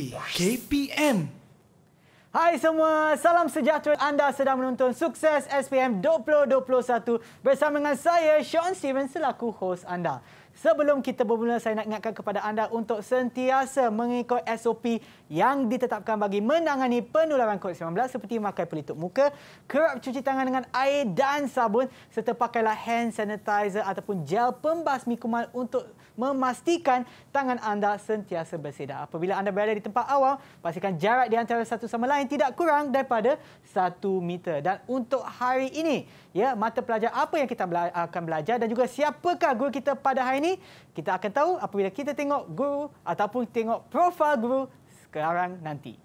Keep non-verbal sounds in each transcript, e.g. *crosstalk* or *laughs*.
di KPM. Hai semua, salam sejahtera. Anda sedang menonton Sukses SPM 2021 bersama dengan saya, Sean Steven, selaku host anda. Sebelum kita bermula, saya nak ingatkan kepada anda untuk sentiasa mengikut SOP yang ditetapkan bagi menangani penularan COVID-19 seperti memakai pelitup muka, kerap cuci tangan dengan air dan sabun serta pakailah hand sanitizer ataupun gel pembasmi kuman untuk memastikan tangan anda sentiasa bersedar. Apabila anda berada di tempat awam, pastikan jarak di antara satu sama lain tidak kurang daripada satu meter. Dan untuk hari ini, ya mata pelajar apa yang kita akan belajar dan juga siapakah guru kita pada hari ini, kita akan tahu apabila kita tengok guru ataupun tengok profil guru sekarang nanti.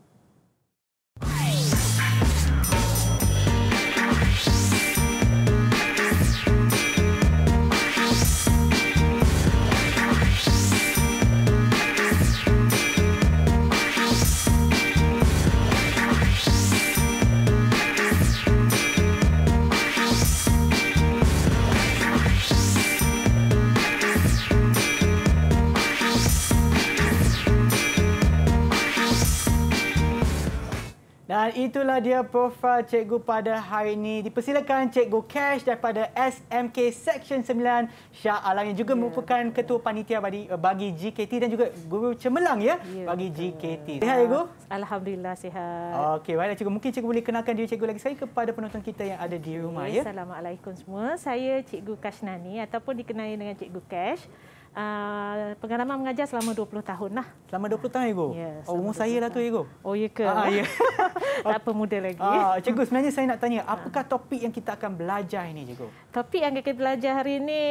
Dan itulah dia profil cikgu pada hari ini. Dipersilakan cikgu Cash daripada SMK Section 9 Shah Alam yang juga yeah. merupakan ketua panitia bagi, eh, bagi GKT dan juga guru cemerlang ya yeah, bagi betul. GKT. Sihat cikgu? Alhamdulillah sihat. Okey, baiklah cikgu. Mungkin cikgu boleh kenalkan diri cikgu lagi sekali kepada penonton kita yang ada di rumah. Okay. ya. Assalamualaikum semua. Saya cikgu Cash Nani ataupun dikenali dengan cikgu Cash uh, pengalaman mengajar selama 20 tahun lah. Selama 20 tahun, Ego? Ya, oh, umur saya lah tu, Ego. Oh, iya ke? Ha, ya. *laughs* tak apa, muda lagi. Uh, cikgu, sebenarnya saya nak tanya, apakah topik yang kita akan belajar ini, Cikgu? Topik yang kita belajar hari ini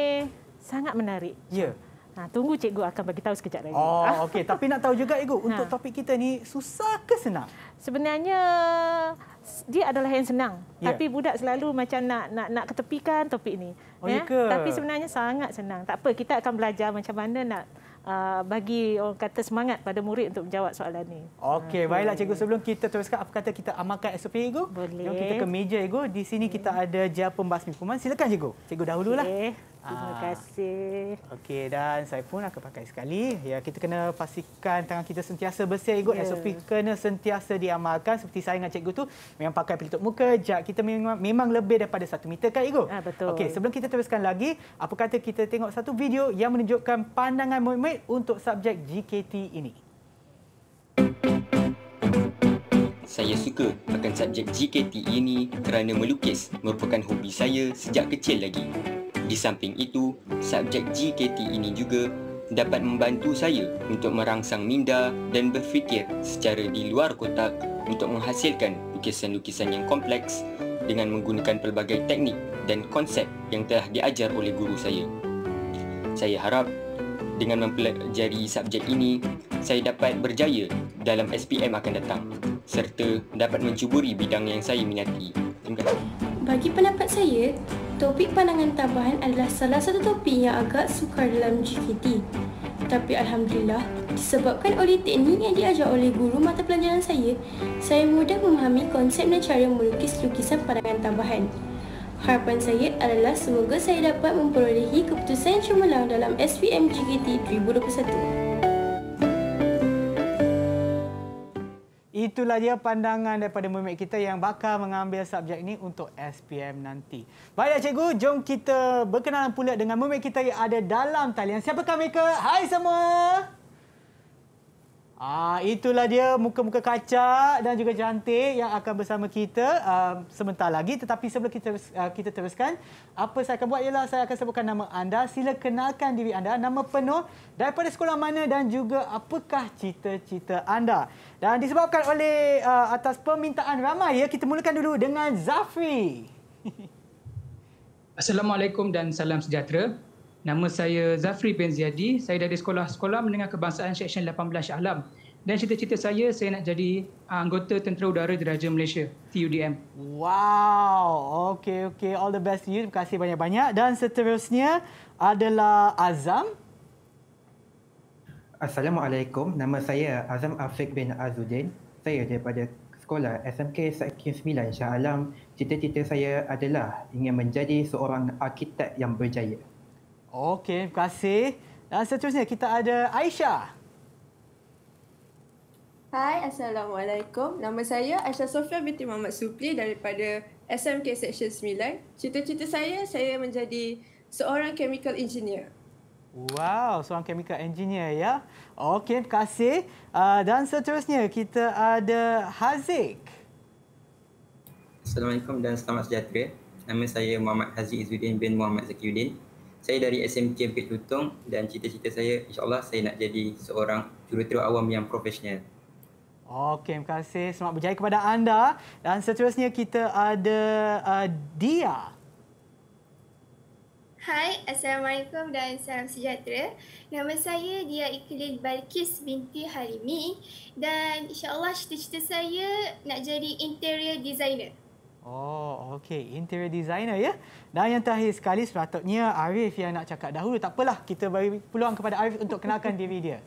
sangat menarik. Ya. Nah, tunggu cikgu akan bagi tahu sekejap lagi. Oh, *laughs* okey. Tapi nak tahu juga cikgu, untuk nah. topik kita ni susah ke senang? Sebenarnya dia adalah yang senang. Yeah. Tapi budak selalu macam nak nak nak ketepikan topik ni. Oh, ya? Eh, ke? Tapi sebenarnya sangat senang. Tak apa, kita akan belajar macam mana nak uh, bagi orang kata semangat pada murid untuk menjawab soalan ini. Okey, okay. Ah, baiklah cikgu. Sebelum kita teruskan, apa kata kita amalkan SOP cikgu? Boleh. Jom kita ke meja cikgu. Di sini okay. kita ada jawab pembahas mikroman. Silakan cikgu. Cikgu dahululah. Okay. Terima ah. kasih. Okey dan saya pun akan pakai sekali. Ya kita kena pastikan tangan kita sentiasa bersih ikut yeah. SOP kena sentiasa diamalkan seperti saya dengan cikgu tu memang pakai pelitup muka jap kita memang, memang lebih daripada satu meter kan ikut. Ha, ah, betul. Okey sebelum kita teruskan lagi apa kata kita tengok satu video yang menunjukkan pandangan Muhammad untuk subjek GKT ini. Saya suka akan subjek GKT ini kerana melukis merupakan hobi saya sejak kecil lagi. Di samping itu, subjek GKT ini juga dapat membantu saya untuk merangsang minda dan berfikir secara di luar kotak untuk menghasilkan lukisan-lukisan yang kompleks dengan menggunakan pelbagai teknik dan konsep yang telah diajar oleh guru saya. Saya harap dengan mempelajari subjek ini, saya dapat berjaya dalam SPM akan datang serta dapat mencuburi bidang yang saya minati. Bagi pendapat saya, topik pandangan tambahan adalah salah satu topik yang agak sukar dalam GKT. Tapi Alhamdulillah, disebabkan oleh teknik yang diajar oleh guru mata pelajaran saya, saya mudah memahami konsep dan cara melukis lukisan pandangan tambahan. Harapan saya adalah semoga saya dapat memperolehi keputusan yang cemerlang dalam SPM GKT 2021. itulah dia pandangan daripada murid kita yang bakal mengambil subjek ini untuk SPM nanti. Baiklah cikgu, jom kita berkenalan pula dengan murid kita yang ada dalam talian. Siapa kami mereka? Hai semua! Ah itulah dia muka-muka kaca dan juga cantik yang akan bersama kita uh, sebentar lagi tetapi sebelum kita uh, kita teruskan apa saya akan buat ialah saya akan sebutkan nama anda sila kenalkan diri anda nama penuh daripada sekolah mana dan juga apakah cita-cita anda dan disebabkan oleh uh, atas permintaan ramai ya, kita mulakan dulu dengan Zafri. *laughs* Assalamualaikum dan salam sejahtera. Nama saya Zafri bin Ziyadi. Saya dari sekolah-sekolah menengah kebangsaan Seksyen 18 Alam. Dan cerita-cerita saya, saya nak jadi uh, anggota Tentera Udara Diraja Malaysia, TUDM. Wow, okey, okey. All the best to you. Terima kasih banyak-banyak. Dan seterusnya adalah Azam. Assalamualaikum. Nama saya Azam Afiq bin Azudin. Saya daripada sekolah SMK Sekin 9 Shah Alam. Cita-cita saya adalah ingin menjadi seorang arkitek yang berjaya. Okey, terima kasih. Dan seterusnya kita ada Aisyah. Hai, Assalamualaikum. Nama saya Aisyah Sofia binti Muhammad Supli daripada SMK Seksyen 9. Cita-cita saya, saya menjadi seorang chemical engineer. Wow, seorang chemical engineer ya. Okey, terima kasih. Uh, dan seterusnya kita ada Haziq. Assalamualaikum dan selamat sejahtera. Nama saya Muhammad Haziq Izzuddin bin Muhammad Zakiuddin. Saya dari SMK Bukit Lutong dan cita-cita saya insyaAllah saya nak jadi seorang jurutera awam yang profesional. Okey, terima kasih. Selamat berjaya kepada anda. Dan seterusnya kita ada uh, Dia. Hai, Assalamualaikum dan salam sejahtera. Nama saya Dia Iklil Balkis binti Halimi dan insyaAllah cita-cita saya nak jadi interior designer. Oh, okey. Interior designer, ya? Dan yang terakhir sekali, sepatutnya Arif yang nak cakap dahulu. Tak apalah, kita bagi peluang kepada Arif untuk kenalkan diri dia.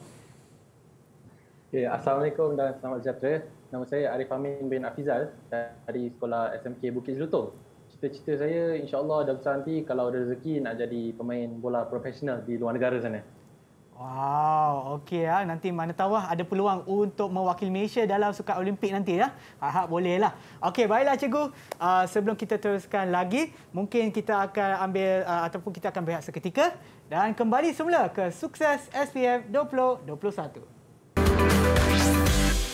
Okay, Assalamualaikum dan selamat sejahtera. Nama saya Arif Amin bin Afizal dari Sekolah SMK Bukit Jelutong cita-cita saya insyaallah dah besar nanti kalau ada rezeki nak jadi pemain bola profesional di luar negara sana. Wow, okey ya. Nanti mana tahu ah, ada peluang untuk mewakili Malaysia dalam sukan Olimpik nanti ya. Ah. Ha, boleh lah. Okey, baiklah cikgu. Uh, sebelum kita teruskan lagi, mungkin kita akan ambil uh, ataupun kita akan berehat seketika dan kembali semula ke sukses SPM 2021.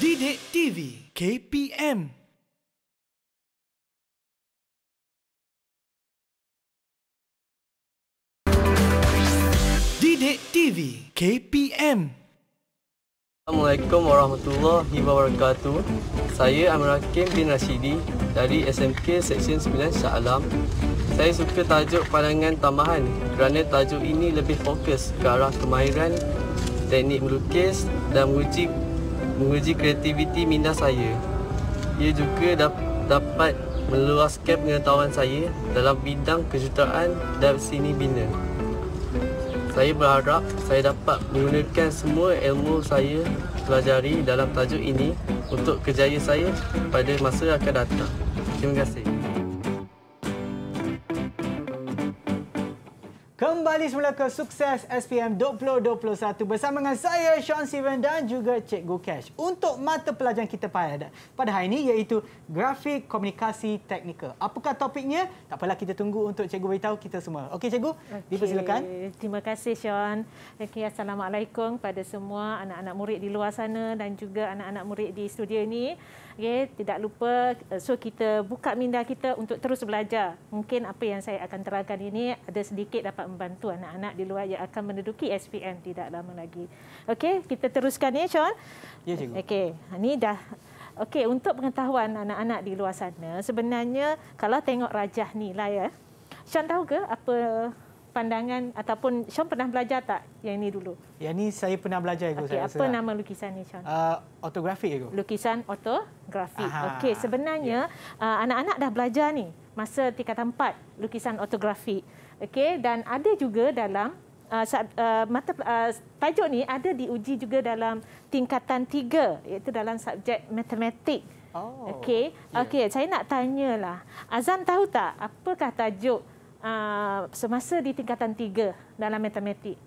Didik TV KPM Didik TV KPM Assalamualaikum warahmatullahi wabarakatuh Saya Amir Hakim bin Rashidi dari SMK Seksyen 9 Shah Alam Saya suka tajuk pandangan tambahan kerana tajuk ini lebih fokus ke arah kemahiran teknik melukis dan menguji, menguji kreativiti minda saya Ia juga da- dapat meluaskan pengetahuan saya dalam bidang kejutaan dan seni bina saya berharap saya dapat menggunakan semua ilmu saya pelajari dalam tajuk ini untuk kejayaan saya pada masa akan datang. Terima kasih kembali semula ke sukses SPM 2021 bersama dengan saya Sean Steven dan juga Cikgu Cash untuk mata pelajaran kita pada pada hari ini iaitu grafik komunikasi teknikal. Apakah topiknya? Tak apalah kita tunggu untuk cikgu beritahu kita semua. Okey cikgu, okay. dipersilakan. Terima kasih Sean. Okay, assalamualaikum pada semua anak-anak murid di luar sana dan juga anak-anak murid di studio ini. Okay, tidak lupa eh, so kita buka minda kita untuk terus belajar. Mungkin apa yang saya akan terangkan ini ada sedikit dapat membantu membantu anak-anak di luar yang akan menduduki SPM tidak lama lagi. Okey, kita teruskan ya, Chon. Ya, cikgu. Okey, ini dah Okey, untuk pengetahuan anak-anak di luar sana, sebenarnya kalau tengok rajah ni lah ya. Chon tahu ke apa pandangan ataupun chon pernah belajar tak yang ini dulu? Ya ini saya pernah belajar ego okay, apa nama lukisan ni chon? Uh, autografik ego. Lukisan autografik. Okey, sebenarnya yeah. uh, anak-anak dah belajar ni masa tingkatan empat lukisan autografik. Okey dan ada juga dalam uh, uh, mata uh, tajuk ni ada diuji juga dalam tingkatan 3 iaitu dalam subjek matematik. Oh. Okey. Yeah. Okey, saya nak tanyalah. Azan tahu tak apakah tajuk uh, semasa di tingkatan 3 dalam matematik?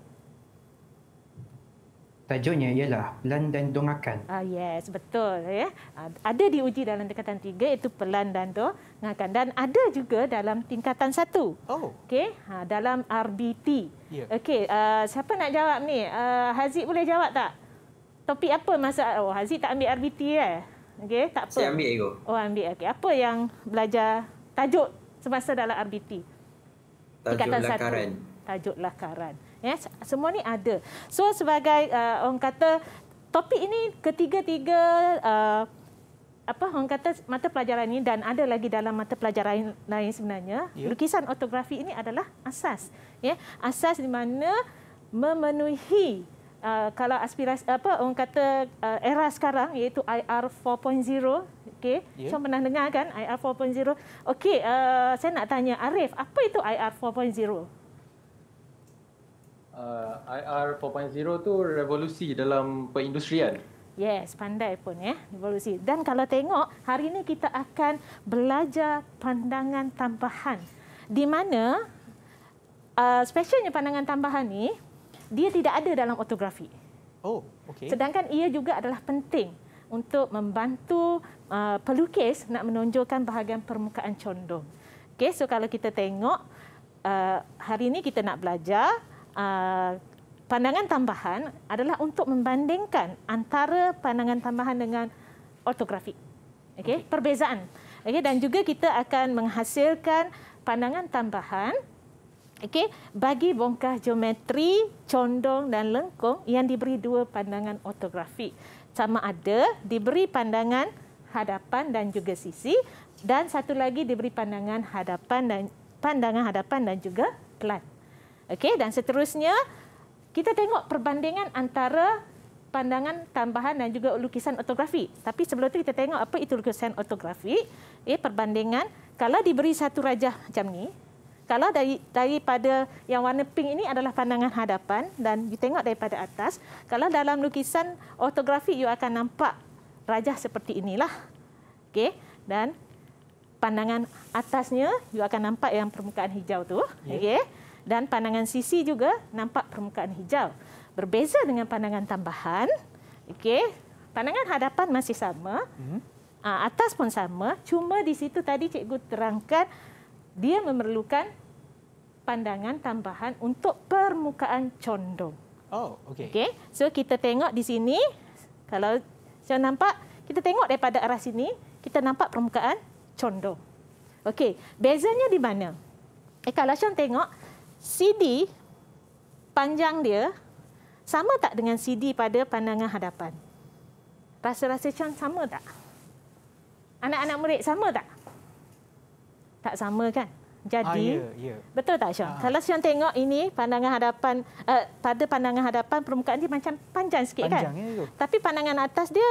tajuknya ialah pelan dan dongakan. Ah yes, betul ya. Ada diuji dalam tingkatan 3 iaitu pelan dan dongakan dan ada juga dalam tingkatan 1. Oh. Okey, ha dalam RBT. Yeah. Okey, uh, siapa nak jawab ni? Uh, Haziq boleh jawab tak? Topik apa masa Oh, Haziq tak ambil RBT eh. Okey, tak apa. Saya ambil ego. Oh, ambil. Okey. Apa yang belajar tajuk semasa dalam RBT? tingkatan lakaran. 1. Tajuk lakaran. Ya, semua ni ada. So sebagai uh, orang kata topik ini ketiga-tiga uh, apa orang kata mata pelajaran ini dan ada lagi dalam mata pelajaran lain sebenarnya. Ya. Lukisan otografi ini adalah asas. Ya, asas di mana memenuhi Uh, kalau aspirasi apa orang kata uh, era sekarang iaitu IR 4.0 okey yeah. cuma pernah dengar kan IR 4.0 okey uh, saya nak tanya Arif apa itu IR uh, IR 4.0 tu revolusi dalam perindustrian. Yes, pandai pun ya, revolusi. Dan kalau tengok, hari ini kita akan belajar pandangan tambahan. Di mana uh, specialnya pandangan tambahan ni, dia tidak ada dalam otografi. Oh, okay. Sedangkan ia juga adalah penting untuk membantu uh, pelukis nak menonjolkan bahagian permukaan condong. Okey, so kalau kita tengok uh, hari ini kita nak belajar Ah, pandangan tambahan adalah untuk membandingkan antara pandangan tambahan dengan ortografi. Okey, okay. perbezaan. Okey, dan juga kita akan menghasilkan pandangan tambahan okey bagi bongkah geometri condong dan lengkung yang diberi dua pandangan ortografi. Sama ada diberi pandangan hadapan dan juga sisi dan satu lagi diberi pandangan hadapan dan pandangan hadapan dan juga plat. Okey dan seterusnya kita tengok perbandingan antara pandangan tambahan dan juga lukisan otografi. Tapi sebelum itu kita tengok apa itu lukisan otografi. Eh perbandingan kalau diberi satu rajah macam ni, kalau dari daripada yang warna pink ini adalah pandangan hadapan dan you tengok daripada atas, kalau dalam lukisan otografi you akan nampak rajah seperti inilah. Okey dan pandangan atasnya you akan nampak yang permukaan hijau tu. Yeah. Okey dan pandangan sisi juga nampak permukaan hijau. Berbeza dengan pandangan tambahan, okey. Pandangan hadapan masih sama. Hmm. Ah, atas pun sama, cuma di situ tadi cikgu terangkan dia memerlukan pandangan tambahan untuk permukaan condong. Oh, okey. Okey. So kita tengok di sini kalau saya nampak kita tengok daripada arah sini, kita nampak permukaan condong. Okey, bezanya di mana? Eh, kalau saya tengok, CD panjang dia sama tak dengan CD pada pandangan hadapan? Rasa-rasa macam sama tak? Anak-anak murid sama tak? Tak sama kan? Jadi ah, yeah, yeah. betul tak Syon? Ah. Kalau Syon tengok ini pandangan hadapan uh, pada pandangan hadapan permukaan dia macam panjang sikit panjang, kan? Panjang ya, Tapi pandangan atas dia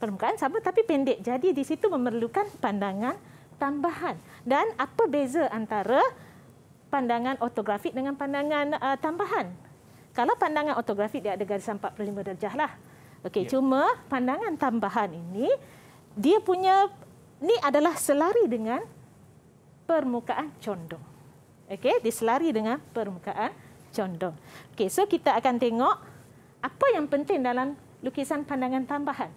permukaan sama tapi pendek. Jadi di situ memerlukan pandangan tambahan. Dan apa beza antara pandangan ortografik dengan pandangan uh, tambahan. Kalau pandangan ortografik dia ada garis 45 darjah lah. Okey, ya. cuma pandangan tambahan ini dia punya ni adalah selari dengan permukaan condong. Okey, diselari dengan permukaan condong. Okey, so kita akan tengok apa yang penting dalam lukisan pandangan tambahan.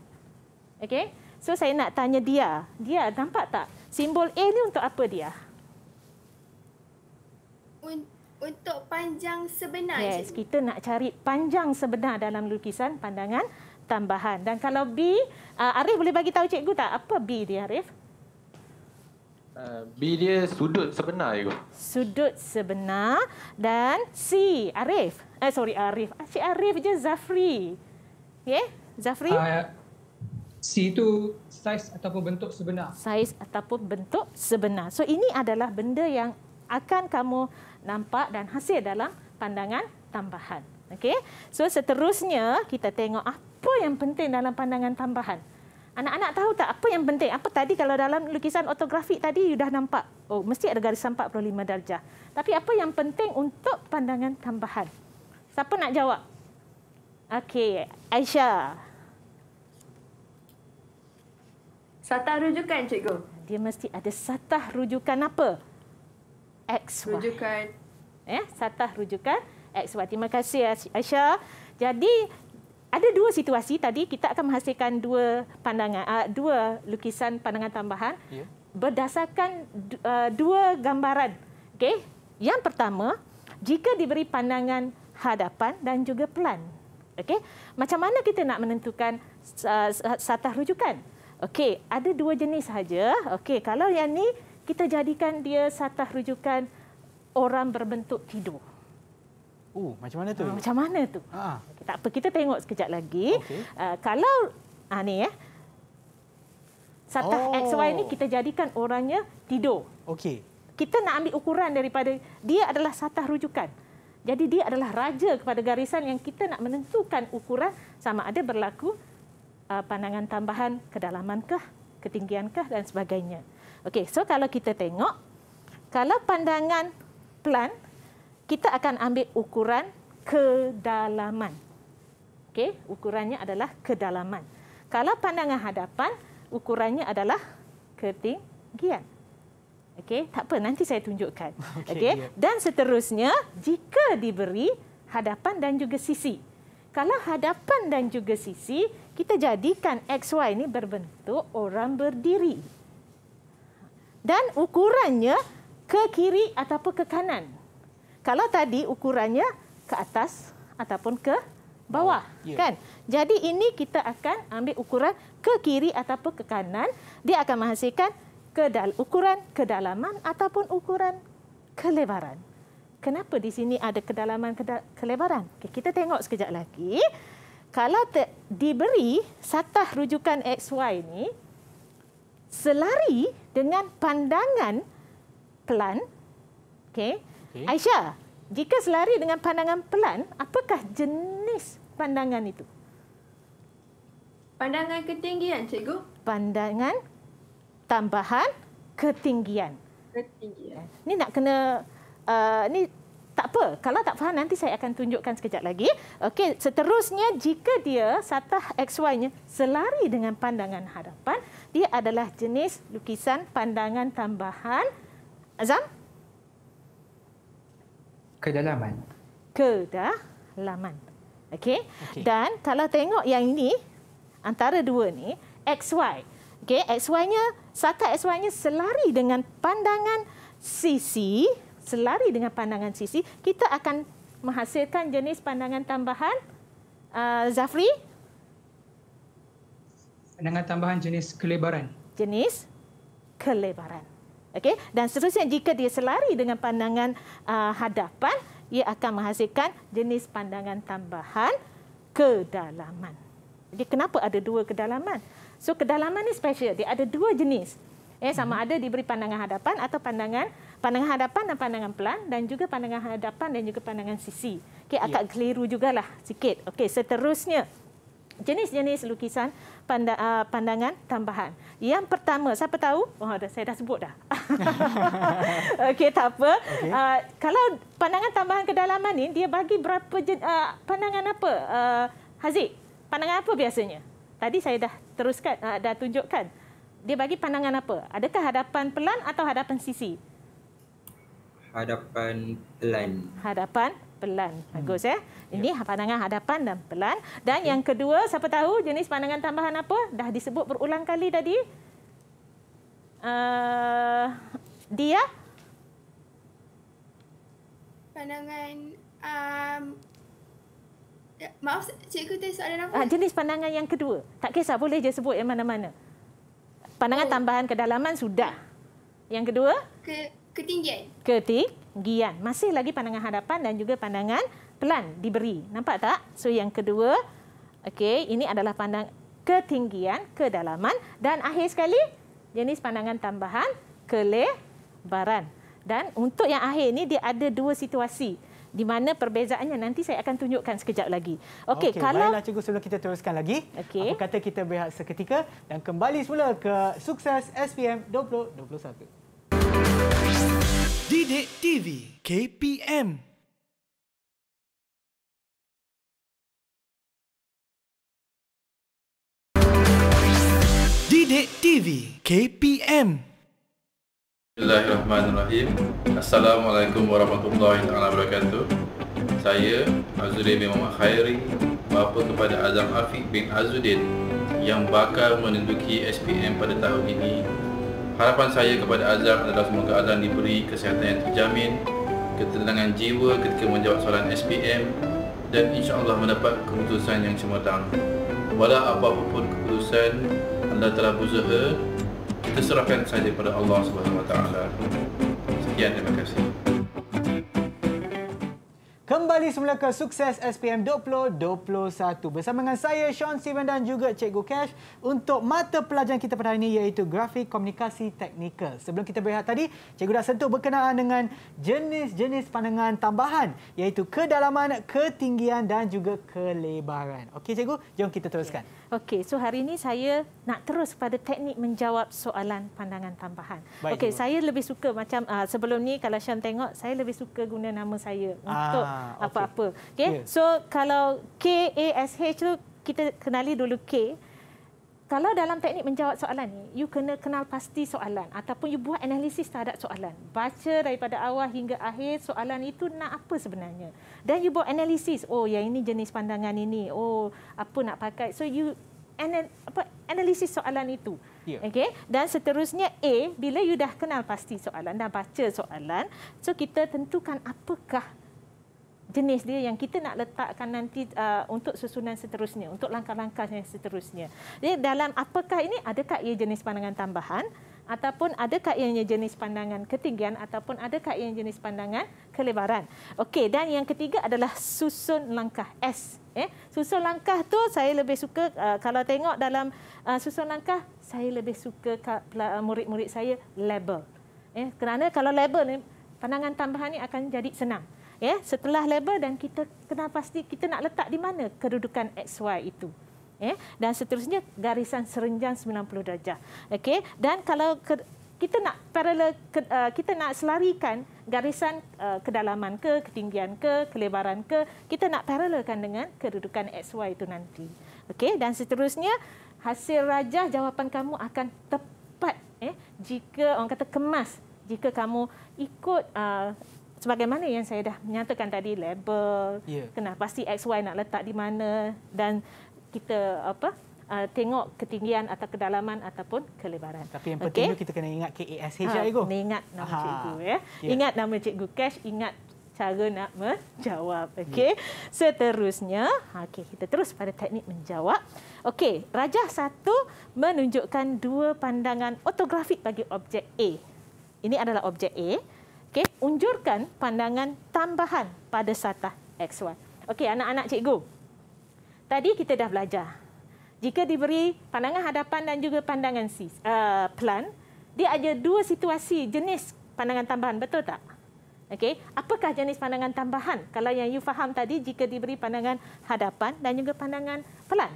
Okey. So saya nak tanya dia. Dia nampak tak simbol A ni untuk apa dia? un, untuk panjang sebenar. Yes, cik. kita nak cari panjang sebenar dalam lukisan pandangan tambahan. Dan kalau B, uh, Arif boleh bagi tahu cikgu tak apa B dia Arif? Uh, B dia sudut sebenar itu. Sudut sebenar dan C Arif. Eh sorry Arif. Si ah, Arif je Zafri. Ya? Yeah? Zafri? Uh, C itu saiz ataupun bentuk sebenar. Saiz ataupun bentuk sebenar. So ini adalah benda yang akan kamu nampak dan hasil dalam pandangan tambahan. Okey. So seterusnya kita tengok apa yang penting dalam pandangan tambahan. Anak-anak tahu tak apa yang penting? Apa tadi kalau dalam lukisan otografik tadi you dah nampak oh mesti ada garis 45 darjah. Tapi apa yang penting untuk pandangan tambahan? Siapa nak jawab? Okey, Aisyah. Satah rujukan, cikgu. Dia mesti ada satah rujukan apa? XY. Rujukan. Ya, satah rujukan XY. Terima kasih Aisyah. Jadi ada dua situasi tadi kita akan menghasilkan dua pandangan ah, dua lukisan pandangan tambahan ya. berdasarkan ah, dua gambaran. Okey. Yang pertama, jika diberi pandangan hadapan dan juga pelan. Okey. Macam mana kita nak menentukan uh, satah rujukan? Okey, ada dua jenis saja. Okey, kalau yang ni kita jadikan dia satah rujukan orang berbentuk tidur. Oh, macam mana tu? Ha, macam mana tu? Ha. Okay, tak apa, kita tengok sekejap lagi. Okay. Uh, ah, kalau ha, ah, ya. Eh. Satah oh. XY ni kita jadikan orangnya tidur. Okey. Kita nak ambil ukuran daripada dia adalah satah rujukan. Jadi dia adalah raja kepada garisan yang kita nak menentukan ukuran sama ada berlaku uh, pandangan tambahan kedalamankah, ketinggiankah dan sebagainya. Okey, so kalau kita tengok, kalau pandangan plan, kita akan ambil ukuran kedalaman. Okey, ukurannya adalah kedalaman. Kalau pandangan hadapan, ukurannya adalah ketinggian. Okey, tak apa, nanti saya tunjukkan. *laughs* Okey, okay. Ya. dan seterusnya, jika diberi hadapan dan juga sisi. Kalau hadapan dan juga sisi, kita jadikan XY ini berbentuk orang berdiri dan ukurannya ke kiri ataupun ke kanan. Kalau tadi ukurannya ke atas ataupun ke bawah, bawah. Ya. kan? Jadi ini kita akan ambil ukuran ke kiri ataupun ke kanan, dia akan menghasilkan kedal ukuran kedalaman ataupun ukuran kelebaran. Kenapa di sini ada kedalaman kelebaran? Okay, kita tengok sekejap lagi. Kalau diberi satah rujukan XY ini, selari dengan pandangan pelan. Okey. Okay. Aisyah, jika selari dengan pandangan pelan, apakah jenis pandangan itu? Pandangan ketinggian, cikgu. Pandangan tambahan ketinggian. Ketinggian. Ini nak kena uh, ni tak apa, kalau tak faham nanti saya akan tunjukkan sekejap lagi. Okey, seterusnya jika dia satah XY-nya selari dengan pandangan hadapan, dia adalah jenis lukisan pandangan tambahan. Azam? Kedalaman. Kedalaman. Okey. Okay. Dan kalau tengok yang ini, antara dua ni XY. Okey, XY-nya, satah XY-nya selari dengan pandangan sisi selari dengan pandangan sisi, kita akan menghasilkan jenis pandangan tambahan. Uh, Zafri? Pandangan tambahan jenis kelebaran. Jenis kelebaran. Okey, dan seterusnya jika dia selari dengan pandangan uh, hadapan, ia akan menghasilkan jenis pandangan tambahan kedalaman. Jadi kenapa ada dua kedalaman? So kedalaman ni special, dia ada dua jenis. Eh sama mhm. ada diberi pandangan hadapan atau pandangan pandangan hadapan dan pandangan pelan dan juga pandangan hadapan dan juga pandangan sisi. Okey ya. agak yeah. keliru jugalah sikit. Okey seterusnya jenis-jenis lukisan ah, pandangan tambahan. Yang pertama, siapa tahu? Oh, saya dah sebut dah. *laughs* Okey, tak apa. Okay. Uh, ah, kalau pandangan tambahan kedalaman ni dia bagi berapa jen- uh, ah, pandangan apa? Uh, Haziq, pandangan apa biasanya? Tadi saya dah teruskan uh, dah tunjukkan. Dia bagi pandangan apa? Adakah hadapan pelan atau hadapan sisi? hadapan pelan. Hadapan pelan. Hmm. Bagus eh? ya. Ini ya. pandangan hadapan dan pelan. Dan okay. yang kedua, siapa tahu jenis pandangan tambahan apa? Dah disebut berulang kali tadi. Uh, dia? Pandangan... Um, ya, maaf, cikgu tanya soalan apa? Ah, jenis pandangan yang kedua. Tak kisah, boleh je sebut yang mana-mana. Pandangan oh. tambahan kedalaman sudah. Yang kedua? Ke, Ketinggian. Ketinggian. Masih lagi pandangan hadapan dan juga pandangan pelan diberi. Nampak tak? So yang kedua, okey, ini adalah pandang ketinggian, kedalaman dan akhir sekali jenis pandangan tambahan kelebaran. Dan untuk yang akhir ini dia ada dua situasi di mana perbezaannya nanti saya akan tunjukkan sekejap lagi. Okey, okay, kalau baiklah cikgu sebelum kita teruskan lagi, okay. apa kata kita berehat seketika dan kembali semula ke sukses SPM 2021. Dede TV KPM Dede TV KPM Bismillahirrahmanirrahim Assalamualaikum warahmatullahi wabarakatuh Saya Azudin bin Muhammad Khairi Bapa kepada Azam Afiq bin Azudin Yang bakal menunduki SPM pada tahun ini Harapan saya kepada Azam adalah semoga Azam diberi kesihatan yang terjamin, ketenangan jiwa ketika menjawab soalan SPM dan insya Allah mendapat keputusan yang cemerlang. Walau apapun keputusan anda telah berusaha, kita serahkan saja kepada Allah Subhanahu Wa Taala. Sekian terima kasih. Kembali semula ke sukses SPM 2021 bersama dengan saya Sean Steven dan juga Cikgu Cash untuk mata pelajaran kita pada hari ini iaitu grafik komunikasi teknikal. Sebelum kita berehat tadi, Cikgu dah sentuh berkenaan dengan jenis-jenis pandangan tambahan iaitu kedalaman, ketinggian dan juga kelebaran. Okey Cikgu, jom kita teruskan. Okay. Okey, so hari ini saya nak terus pada teknik menjawab soalan pandangan tambahan. Okey, saya lebih suka macam uh, sebelum ni kalau Syam tengok, saya lebih suka guna nama saya untuk apa-apa. Ah, Okey, okay? yeah. so kalau K A S H tu kita kenali dulu K kalau dalam teknik menjawab soalan ni, you kena kenal pasti soalan ataupun you buat analisis terhadap soalan. Baca daripada awal hingga akhir soalan itu nak apa sebenarnya. Dan you buat analisis, oh ya ini jenis pandangan ini, oh apa nak pakai. So you anal, apa, analisis soalan itu. Yeah. Okay? Dan seterusnya A, bila you dah kenal pasti soalan, dah baca soalan, so kita tentukan apakah jenis dia yang kita nak letakkan nanti uh, untuk susunan seterusnya, untuk langkah-langkah yang seterusnya. Jadi dalam apakah ini, adakah ia jenis pandangan tambahan ataupun adakah ia jenis pandangan ketinggian ataupun adakah ia jenis pandangan kelebaran. Okey, dan yang ketiga adalah susun langkah S. Eh, susun langkah tu saya lebih suka uh, kalau tengok dalam uh, susun langkah, saya lebih suka uh, murid-murid saya label. Eh, kerana kalau label ni, pandangan tambahan ni akan jadi senang ya setelah label dan kita kena pasti kita nak letak di mana kedudukan XY itu ya dan seterusnya garisan serenjang 90 darjah okey dan kalau ke, kita nak paralel ke, uh, kita nak selarikan garisan uh, kedalaman ke ketinggian ke kelebaran ke kita nak paralelkan dengan kedudukan XY itu nanti okey dan seterusnya hasil rajah jawapan kamu akan tepat eh jika orang kata kemas jika kamu ikut uh, sebagaimana yang saya dah menyatakan tadi label yeah. kena pasti XY nak letak di mana dan kita apa uh, tengok ketinggian atau kedalaman ataupun kelebaran tapi yang penting okay. kita kena ingat KASH ha, ego lah, ingat nama Aha. cikgu ya yeah. ingat nama cikgu cash ingat cara nak menjawab ya. okey yeah. seterusnya ha, okey kita terus pada teknik menjawab okey rajah satu menunjukkan dua pandangan ortografik bagi objek A ini adalah objek A unjurkan pandangan tambahan pada satah X1. Okey, anak-anak cikgu. Tadi kita dah belajar. Jika diberi pandangan hadapan dan juga pandangan sis, uh, plan, dia ada dua situasi jenis pandangan tambahan, betul tak? Okey, apakah jenis pandangan tambahan? Kalau yang you faham tadi, jika diberi pandangan hadapan dan juga pandangan plan.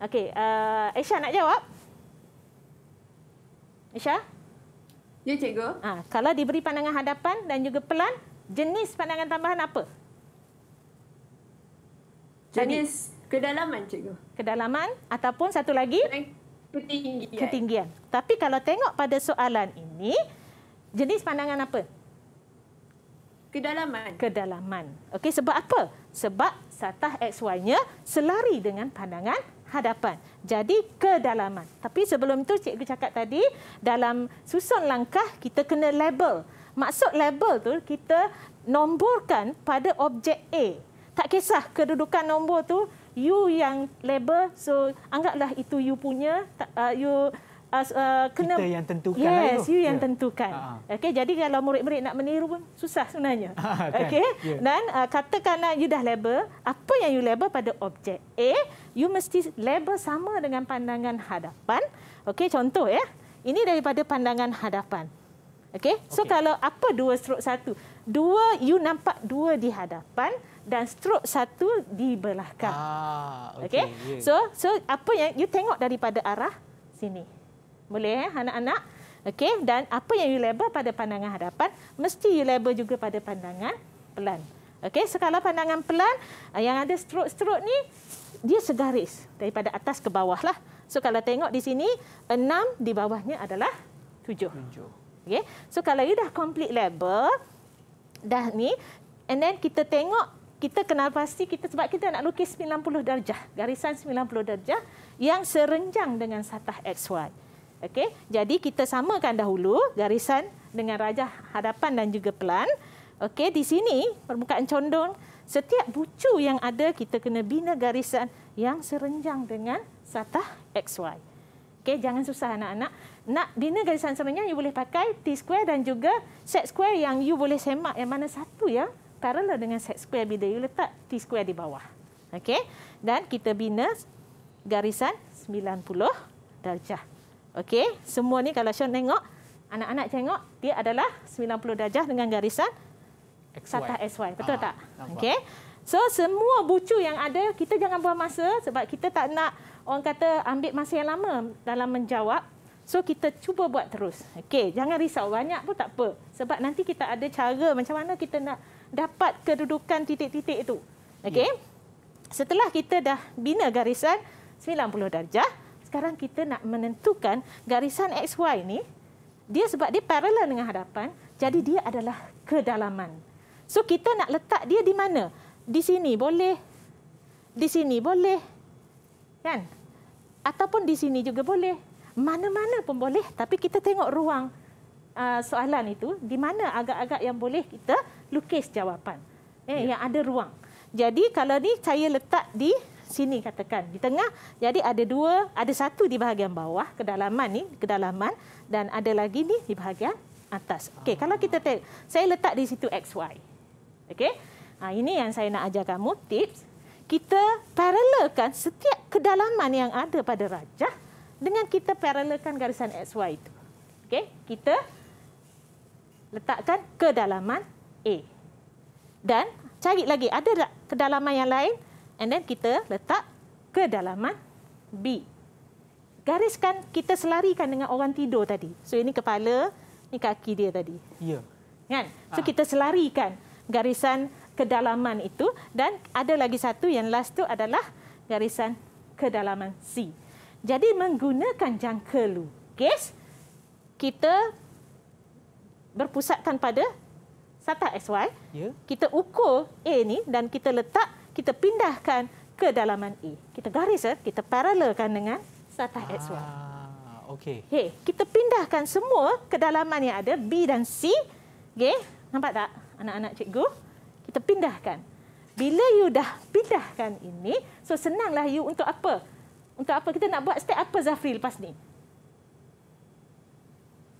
Okey, uh, Aisyah nak jawab? Aisyah? Ya, cikgu. Ha, kalau diberi pandangan hadapan dan juga pelan, jenis pandangan tambahan apa? Jenis Tadi. kedalaman, cikgu. Kedalaman ataupun satu lagi? Ketinggian. Ketinggian. Tapi kalau tengok pada soalan ini, jenis pandangan apa? Kedalaman. Kedalaman. Okey, sebab apa? Sebab satah XY-nya selari dengan pandangan hadapan. Jadi kedalaman. Tapi sebelum itu cikgu cakap tadi, dalam susun langkah kita kena label. Maksud label tu kita nomborkan pada objek A. Tak kisah kedudukan nombor tu you yang label so anggaplah itu you punya uh, you uh, kena kita yang tentukan lah yes lah you yang yeah. tentukan uh-huh. Ah, ah. okey jadi kalau murid-murid nak meniru pun susah sebenarnya uh-huh. *laughs* Ah, kan? okey yeah. dan uh, katakanlah you dah label apa yang you label pada objek A you mesti label sama dengan pandangan hadapan okey contoh ya yeah. ini daripada pandangan hadapan Okay, so kalau apa dua strok satu dua you nampak dua di hadapan dan strok satu di belakang. Ah, okay. okay. Ya. So, so apa yang you tengok daripada arah sini? Boleh eh anak-anak? Okey dan apa yang you label pada pandangan hadapan mesti you label juga pada pandangan pelan. Okey, skala pandangan pelan eh, yang ada stroke-stroke ni dia segaris daripada atas ke bawah lah. So kalau tengok di sini enam di bawahnya adalah tujuh tujuh Okey. So kalau you dah complete label dah ni and then kita tengok kita kenal pasti kita sebab kita nak lukis 90 darjah, garisan 90 darjah yang serenjang dengan satah XY. Okey, jadi kita samakan dahulu garisan dengan rajah hadapan dan juga pelan. Okey, di sini permukaan condong setiap bucu yang ada kita kena bina garisan yang serenjang dengan satah XY. Okey, jangan susah anak-anak. Nak bina garisan serenjang, you boleh pakai T square dan juga set square yang you boleh semak yang mana satu ya paralel dengan set square bila you letak T square di bawah. Okey, dan kita bina garisan 90 darjah. Okey, semua ni kalau Syon tengok, anak-anak tengok, dia adalah 90 darjah dengan garisan XY. satah SY. Betul ah, tak? Okey. So semua bucu yang ada kita jangan buang masa sebab kita tak nak orang kata ambil masa yang lama dalam menjawab. So kita cuba buat terus. Okey, jangan risau banyak pun tak apa. Sebab nanti kita ada cara macam mana kita nak dapat kedudukan titik-titik itu. Okey. Ya. Setelah kita dah bina garisan 90 darjah, sekarang kita nak menentukan garisan XY ni dia sebab dia paralel dengan hadapan, jadi dia adalah kedalaman. So kita nak letak dia di mana? Di sini boleh. Di sini boleh. Kan? Ataupun di sini juga boleh. Mana-mana pun boleh, tapi kita tengok ruang uh, soalan itu di mana agak-agak yang boleh kita lukis jawapan. Eh, ya. yang ada ruang. Jadi kalau ni saya letak di sini katakan di tengah jadi ada dua ada satu di bahagian bawah kedalaman ni kedalaman dan ada lagi ni di bahagian atas okey ah. kalau kita tengok saya letak di situ xy okey ha, ini yang saya nak ajar kamu tips kita paralelkan setiap kedalaman yang ada pada rajah dengan kita paralelkan garisan xy itu okey kita letakkan kedalaman a dan cari lagi ada kedalaman yang lain and then kita letak kedalaman B. Gariskan kita selarikan dengan orang tidur tadi. So ini kepala, ini kaki dia tadi. Ya. Kan? So ah. kita selarikan garisan kedalaman itu dan ada lagi satu yang last tu adalah garisan kedalaman C. Jadi menggunakan jangka lukis kita berpusatkan pada satah sy. Ya. Kita ukur A ni dan kita letak kita pindahkan ke dalaman E. Kita garis, ya. kita paralelkan dengan satah ah, XY. Okay. Hey, kita pindahkan semua kedalaman yang ada, B dan C. Okay. Nampak tak anak-anak cikgu? Kita pindahkan. Bila you dah pindahkan ini, so senanglah you untuk apa? Untuk apa? Kita nak buat step apa Zafri lepas ni?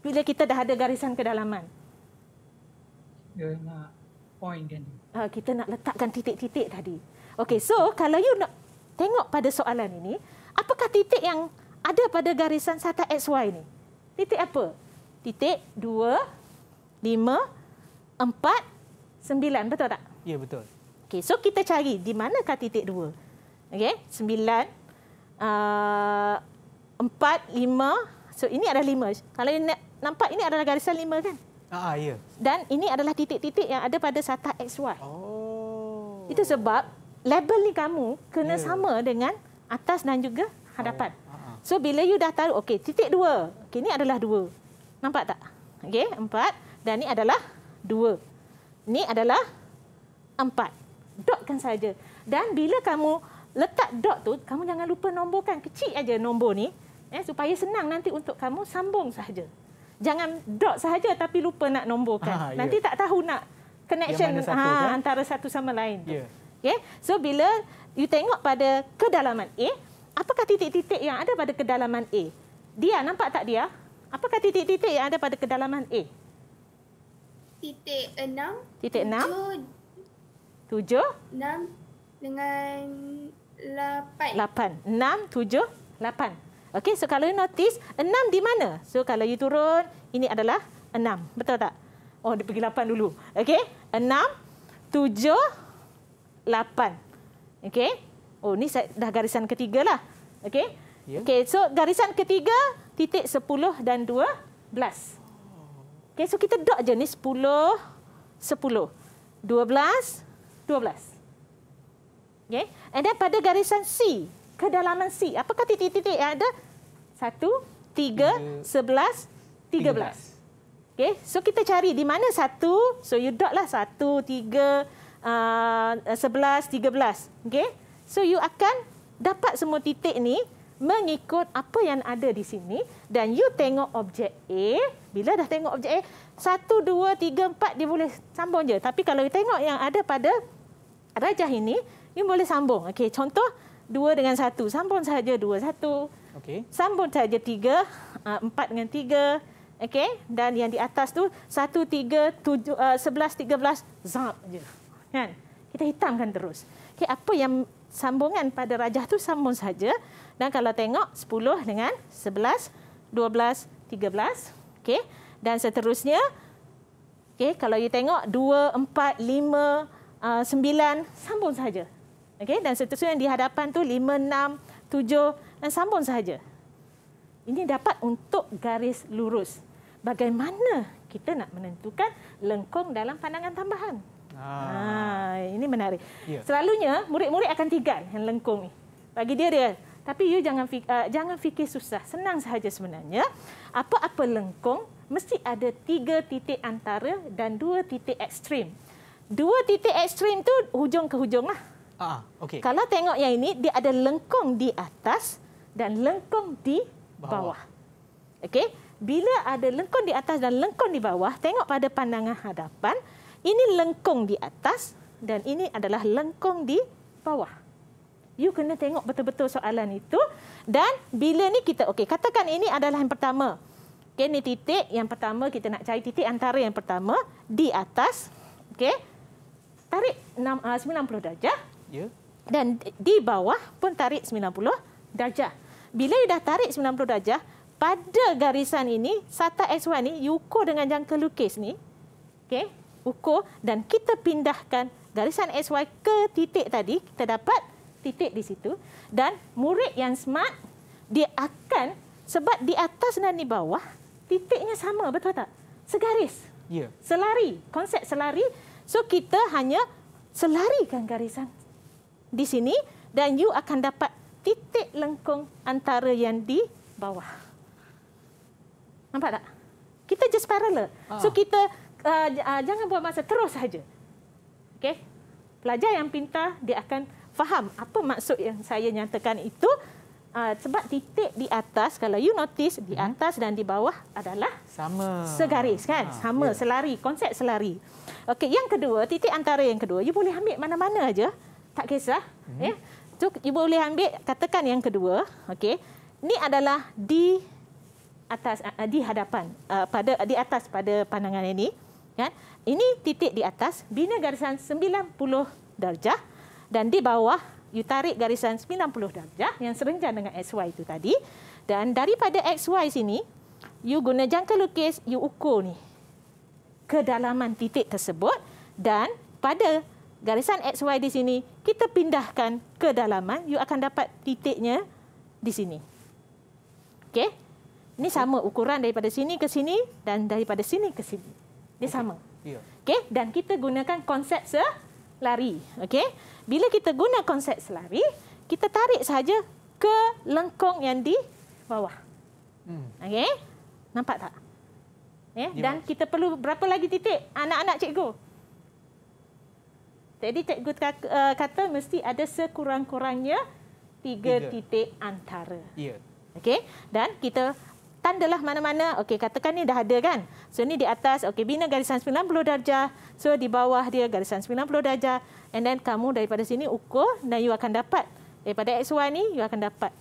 Bila kita dah ada garisan kedalaman. Dia nak point kan? uh, kita nak letakkan titik-titik tadi. Okey, so kalau you nak tengok pada soalan ini, apakah titik yang ada pada garisan sata XY ini? Titik apa? Titik 2, 5, 4, 9, betul tak? Ya, betul. Okey, so kita cari di manakah titik 2? Okey, 9, 4, uh, 5, So ini adalah lima. Kalau nak nampak ini adalah garisan lima kan? Ha, ya. Dan ini adalah titik-titik yang ada pada satah XY. Oh. Itu sebab label ni kamu kena ya. sama dengan atas dan juga hadapan. Oh. Ah, ah. So bila you dah tahu okay, titik dua. Okey ni adalah dua. Nampak tak? Okey, empat dan ini adalah dua. Ini adalah empat. Dotkan saja. Dan bila kamu letak dot tu, kamu jangan lupa nombor kan. Kecil aja nombor ni. Eh, supaya senang nanti untuk kamu sambung sahaja jangan dot sahaja tapi lupa nak nombokan. Ha, ah, ya. Nanti yeah. tak tahu nak connection satu, ha, kan? antara satu sama lain. Yeah. Okay? Ya. So bila you tengok pada kedalaman A, apakah titik-titik yang ada pada kedalaman A? Dia nampak tak dia? Apakah titik-titik yang ada pada kedalaman A? Titik enam. Titik enam. Tujuh. Enam dengan lapan. Lapan. Enam, tujuh, lapan. Okey, so kalau you notice, enam di mana? So kalau you turun, ini adalah enam. Betul tak? Oh, dia pergi lapan dulu. Okey, enam, tujuh, lapan. Okey, oh ni dah garisan ketiga lah. Okey, yeah. okay, so garisan ketiga, titik sepuluh dan dua belas. Okey, so kita dot je ni sepuluh, sepuluh. Dua belas, dua belas. Okey, and then pada garisan C, kedalaman C. Apakah titik-titik yang ada? Satu, tiga, sebelas, tiga belas. Okay, so kita cari di mana satu. So you dot lah satu, tiga, uh, sebelas, tiga belas. Okay, so you akan dapat semua titik ni mengikut apa yang ada di sini. Dan you tengok objek A. Bila dah tengok objek A, satu, dua, tiga, empat dia boleh sambung je. Tapi kalau you tengok yang ada pada rajah ini, you boleh sambung. Okey, Contoh. Dua dengan satu, Sambung saja dua satu. Okey. Sambung saja tiga, ah, empat dengan tiga, Okey. Dan yang di atas tu 1, 3, ah, sebelas tiga belas, Zap je. Kan? Kita hitamkan terus. Okey, apa yang sambungan pada rajah tu sambung saja. Dan kalau tengok sepuluh dengan sebelas, dua belas, tiga belas, Okey. Dan seterusnya, okay, kalau kita tengok dua, empat, lima, ah, sembilan, sambung saja. Okay, dan seterusnya yang dihadapan tu 5 6 7 dan sambung sahaja. Ini dapat untuk garis lurus. Bagaimana kita nak menentukan lengkung dalam pandangan tambahan? Ha, ini menarik. Yeah. Selalunya murid-murid akan tinggal yang lengkung ni. Bagi dia dia. Tapi you jangan fikir, uh, ah, jangan fikir susah. Senang sahaja sebenarnya. Apa-apa lengkung mesti ada tiga titik antara dan dua titik ekstrim. Dua titik ekstrim tu hujung ke hujung lah. Ah, okay. Kalau tengok yang ini, dia ada lengkung di atas dan lengkung di bawah. bawah. Okey. Bila ada lengkung di atas dan lengkung di bawah, tengok pada pandangan hadapan. Ini lengkung di atas dan ini adalah lengkung di bawah. You kena tengok betul-betul soalan itu. Dan bila ni kita, okay katakan ini adalah yang pertama. Okay, ni titik yang pertama kita nak cari titik antara yang pertama di atas. Okay, tarik 90 ah, darjah. Ya. Dan di bawah pun tarik 90 darjah. Bila you dah tarik 90 darjah, pada garisan ini, SATA S1 ni, you ukur dengan jangka lukis ni. Okey, ukur dan kita pindahkan garisan SY ke titik tadi. Kita dapat titik di situ. Dan murid yang smart, dia akan sebab di atas dan di bawah, titiknya sama, betul tak? Segaris. Yeah. Selari, konsep selari. So kita hanya selarikan garisan di sini dan you akan dapat titik lengkung antara yang di bawah. Nampak tak? Kita just parallel. Uh. So kita uh, uh, jangan buat masa terus saja. Okey. Pelajar yang pintar dia akan faham apa maksud yang saya nyatakan itu uh, sebab titik di atas kalau you notice di hmm. atas dan di bawah adalah sama segaris kan ha, sama yeah. selari konsep selari okey yang kedua titik antara yang kedua you boleh ambil mana-mana aja tak kisah mm-hmm. ya tu ibu boleh ambil katakan yang kedua okey ni adalah di atas uh, di hadapan uh, pada di atas pada pandangan ini kan ini titik di atas bina garisan 90 darjah dan di bawah you tarik garisan 90 darjah yang serenjang dengan xy itu tadi dan daripada xy sini you guna jangka lukis you ukur ni kedalaman titik tersebut dan pada garisan XY di sini, kita pindahkan ke dalaman, you akan dapat titiknya di sini. Okey? Ini sama ukuran daripada sini ke sini dan daripada sini ke sini. Dia sama. Ya. Okey? Dan kita gunakan konsep selari. Okey? Bila kita guna konsep selari, kita tarik saja ke lengkung yang di bawah. Hmm. Okey? Nampak tak? Yeah? Dan kita perlu berapa lagi titik? Anak-anak cikgu. Jadi cikgu eh, kata mesti ada sekurang-kurangnya tiga, tiga titik antara. Ya. Okey. Dan kita tandalah mana-mana. Okey, katakan ni dah ada kan. So ni di atas okey bina garisan 90 darjah. So di bawah dia garisan 90 darjah and then kamu daripada sini ukur dan you akan dapat daripada X1 ni you akan dapat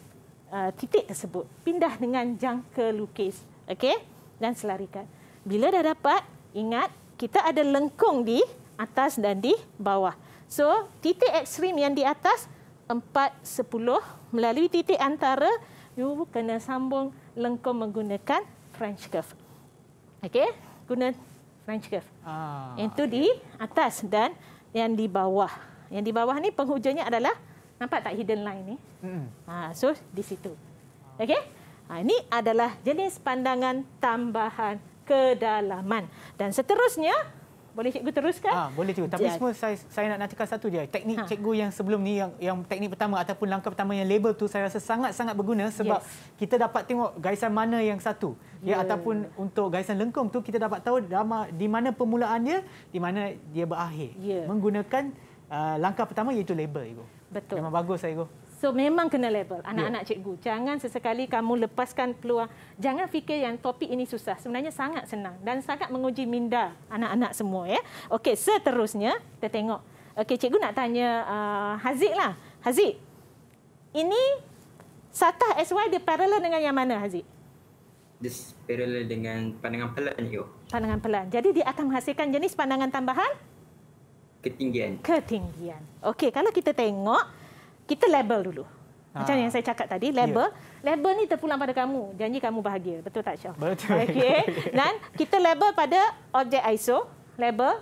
uh, titik tersebut. Pindah dengan jangka lukis. Okey? Dan selarikan. Bila dah dapat, ingat kita ada lengkung di atas dan di bawah. So, titik ekstrim yang di atas 410 melalui titik antara you kena sambung lengkom menggunakan french curve. Okey, guna french curve. Ah. Yang tu okay. di atas dan yang di bawah. Yang di bawah ni penghujungnya adalah nampak tak hidden line ni? Hmm. Ha, so di situ. Okey. Ha, ini adalah jenis pandangan tambahan kedalaman. Dan seterusnya, boleh cikgu teruskan? Ah boleh cikgu. Tapi semua saya, saya nak nantikan satu dia. Teknik ha. cikgu yang sebelum ni, yang, yang teknik pertama ataupun langkah pertama yang label tu saya rasa sangat-sangat berguna sebab yes. kita dapat tengok garisan mana yang satu. Ya, yeah. ataupun untuk garisan lengkung tu kita dapat tahu di mana permulaan dia, di mana dia berakhir. Yeah. Menggunakan uh, langkah pertama iaitu label, cikgu. Betul. Memang bagus, saya cikgu. So memang kena level anak-anak yeah. cikgu. Jangan sesekali kamu lepaskan peluang. Jangan fikir yang topik ini susah. Sebenarnya sangat senang dan sangat menguji minda anak-anak semua ya. Okey, seterusnya kita tengok. Okey, cikgu nak tanya uh, Haziq lah. Haziq. Ini satah SY dia paralel dengan yang mana Haziq? This parallel dengan pandangan pelan yo. Pandangan pelan. Jadi dia akan menghasilkan jenis pandangan tambahan ketinggian. Ketinggian. Okey, kalau kita tengok kita label dulu. Macam ha. yang saya cakap tadi, label. Ya. Label ni terpulang pada kamu. Janji kamu bahagia. Betul tak, Syah? Betul. Okay. *laughs* Dan kita label pada objek ISO. Label.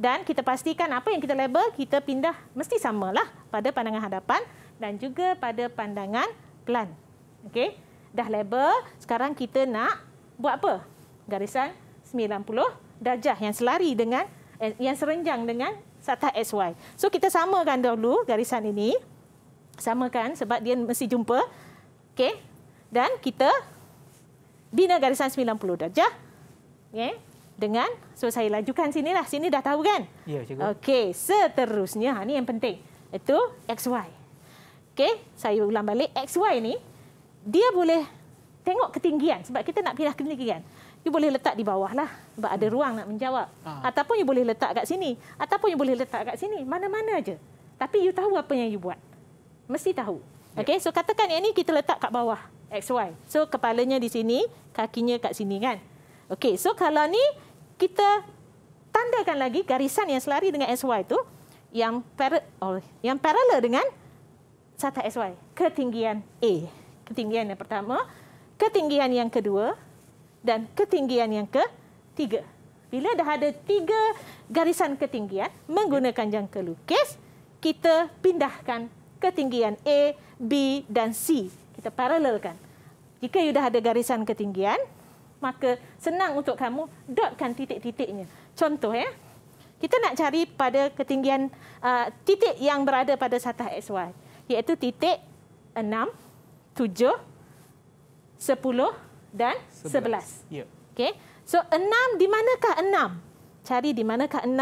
Dan kita pastikan apa yang kita label, kita pindah. Mesti samalah pada pandangan hadapan dan juga pada pandangan pelan. Okay. Dah label, sekarang kita nak buat apa? Garisan 90 darjah yang selari dengan, eh, yang serenjang dengan satah SY. So kita samakan dulu garisan ini. Sama kan? Sebab dia mesti jumpa. okay? Dan kita bina garisan 90 darjah. Okey. Dengan, so saya lajukan lah, Sini dah tahu kan? Ya, cikgu. Okey. Seterusnya, ini ha, yang penting. Itu XY. Okey. Saya ulang balik. XY ni, dia boleh tengok ketinggian. Sebab kita nak pindah ketinggian. You boleh letak di bawah lah. Sebab ada hmm. ruang nak menjawab. Ha. Ataupun you boleh letak kat sini. Ataupun you boleh letak kat sini. Mana-mana aja. Tapi you tahu apa yang you buat mesti tahu. Ya. Okey, so katakan yang ni kita letak kat bawah XY. So kepalanya di sini, kakinya kat sini kan. Okey, so kalau ni kita tandakan lagi garisan yang selari dengan SY tu yang para, oh, yang paralel dengan sata SY, ketinggian A. Ketinggian yang pertama, ketinggian yang kedua dan ketinggian yang ketiga. Bila dah ada tiga garisan ketinggian menggunakan ya. jangka lukis, kita pindahkan ketinggian A, B dan C. Kita paralelkan. Jika you dah ada garisan ketinggian, maka senang untuk kamu dotkan titik-titiknya. Contoh ya. Kita nak cari pada ketinggian uh, titik yang berada pada satah XY iaitu titik 6, 7, 10 dan 11. 11. Ya. Okey. So 6 di manakah 6? Cari di manakah 6?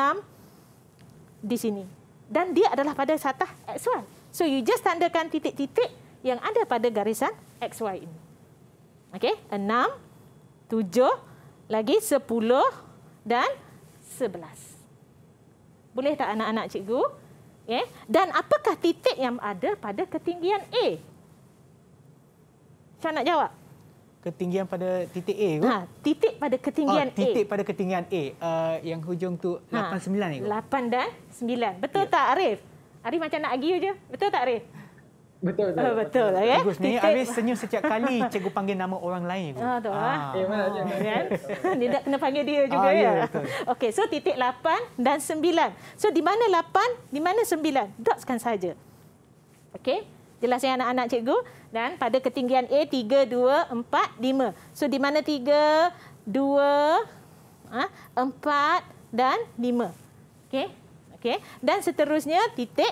Di sini. Dan dia adalah pada satah XY. So you just tandakan titik-titik yang ada pada garisan XY ini. Okey, 6, 7, lagi 10 dan 11. Boleh tak anak-anak cikgu? Yeah. Dan apakah titik yang ada pada ketinggian A? Saya nak jawab. Ketinggian pada titik A ke? Ha, titik pada ketinggian oh, titik A. Titik pada ketinggian A. Uh, yang hujung tu 8, ha, 9 ke? 8 dan 9. Betul ya. tak Arif? Ari macam nak argue je. Betul tak Ari? Betul betul. Uh, betul lah ya. Bagus ni Ari senyum setiap kali cikgu panggil nama orang lain. Ha tu ah. ah. Eh, ya. nak kena panggil dia juga ah, ya. Yeah, ya. Okey, so titik 8 dan 9. So di mana 8, di mana 9? Dotkan saja. Okey. Jelas ya anak-anak cikgu dan pada ketinggian A 3 2 4 5. So di mana 3 2 ha, 4 dan lima? Okay? okey dan seterusnya titik